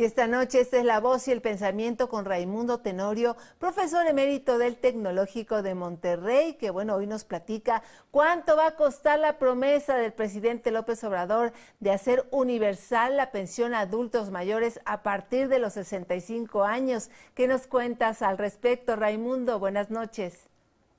Y esta noche esta es la voz y el pensamiento con Raimundo Tenorio, profesor emérito del Tecnológico de Monterrey, que bueno, hoy nos platica cuánto va a costar la promesa del presidente López Obrador de hacer universal la pensión a adultos mayores a partir de los 65 años. ¿Qué nos cuentas al respecto, Raimundo? Buenas noches.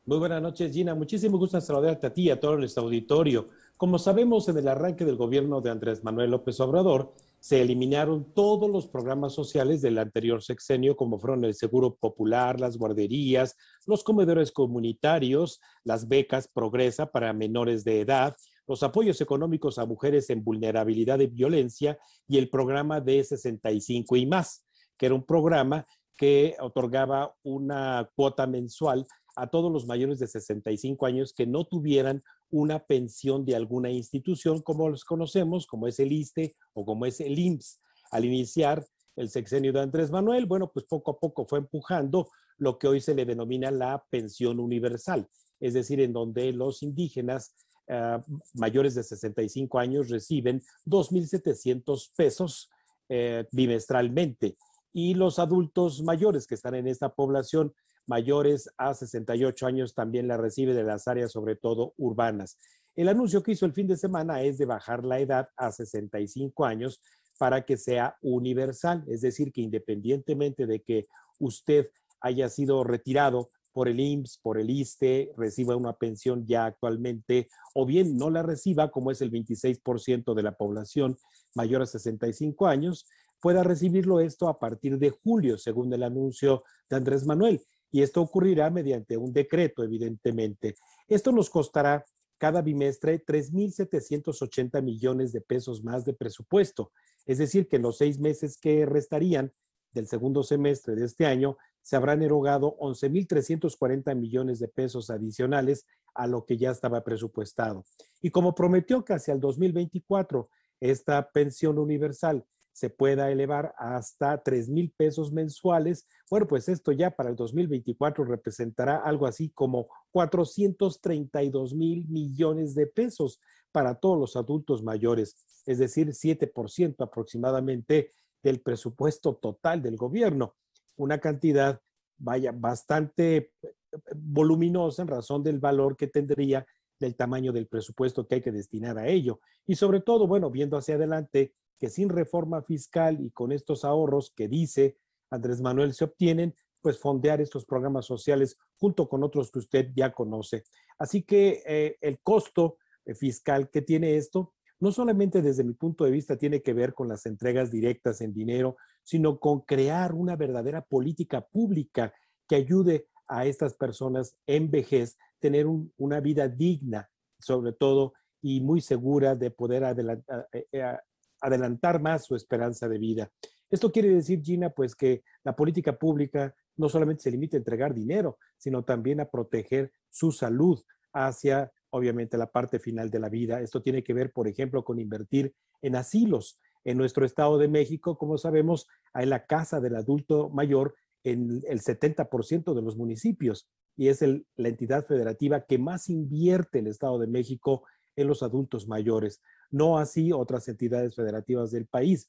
Muy buenas noches, Gina. Muchísimo gusto saludarte a ti y a todo el auditorio. Como sabemos, en el arranque del gobierno de Andrés Manuel López Obrador, se eliminaron todos los programas sociales del anterior sexenio, como fueron el Seguro Popular, las guarderías, los comedores comunitarios, las becas Progresa para menores de edad, los apoyos económicos a mujeres en vulnerabilidad de violencia y el programa de 65 y más, que era un programa que otorgaba una cuota mensual a todos los mayores de 65 años que no tuvieran una pensión de alguna institución como los conocemos, como es el ISTE o como es el IMSS. Al iniciar el sexenio de Andrés Manuel, bueno, pues poco a poco fue empujando lo que hoy se le denomina la pensión universal, es decir, en donde los indígenas ah, mayores de 65 años reciben 2.700 pesos eh, bimestralmente y los adultos mayores que están en esta población mayores a 68 años también la recibe de las áreas, sobre todo urbanas. El anuncio que hizo el fin de semana es de bajar la edad a 65 años para que sea universal, es decir, que independientemente de que usted haya sido retirado por el IMSS, por el ISTE, reciba una pensión ya actualmente, o bien no la reciba, como es el 26% de la población mayor a 65 años, pueda recibirlo esto a partir de julio, según el anuncio de Andrés Manuel y esto ocurrirá mediante un decreto, evidentemente. Esto nos costará cada bimestre 3.780 millones de pesos más de presupuesto, es decir, que en los seis meses que restarían del segundo semestre de este año, se habrán erogado 11.340 millones de pesos adicionales a lo que ya estaba presupuestado. Y como prometió que hacia el 2024 esta pensión universal se pueda elevar hasta 3 mil pesos mensuales. Bueno, pues esto ya para el 2024 representará algo así como 432 mil millones de pesos para todos los adultos mayores, es decir, 7% aproximadamente del presupuesto total del gobierno. Una cantidad, vaya, bastante eh, eh, voluminosa en razón del valor que tendría del tamaño del presupuesto que hay que destinar a ello. Y sobre todo, bueno, viendo hacia adelante que sin reforma fiscal y con estos ahorros que dice Andrés Manuel se obtienen, pues fondear estos programas sociales junto con otros que usted ya conoce. Así que eh, el costo eh, fiscal que tiene esto, no solamente desde mi punto de vista tiene que ver con las entregas directas en dinero, sino con crear una verdadera política pública que ayude a a estas personas en vejez tener una vida digna, sobre todo, y muy segura de poder adelantar, eh, eh, adelantar más su esperanza de vida. Esto quiere decir, Gina, pues que la política pública no solamente se limita a entregar dinero, sino también a proteger su salud hacia, obviamente, la parte final de la vida. Esto tiene que ver, por ejemplo, con invertir en asilos. En nuestro Estado de México, como sabemos, hay la Casa del Adulto Mayor, en el 70% de los municipios y es la entidad federativa que más invierte el Estado de México en los adultos mayores, no así otras entidades federativas del país.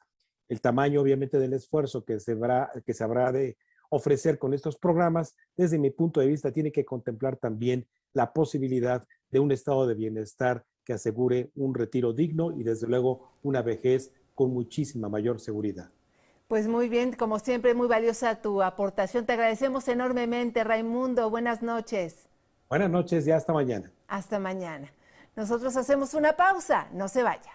El tamaño, obviamente, del esfuerzo que se habrá de ofrecer con estos programas, desde mi punto de vista, tiene que contemplar también la posibilidad de un estado de bienestar que asegure un retiro digno y, desde luego, una vejez con muchísima mayor seguridad. Pues muy bien, como siempre, muy valiosa tu aportación. Te agradecemos enormemente, Raimundo. Buenas noches. Buenas noches y hasta mañana. Hasta mañana. Nosotros hacemos una pausa, no se vaya.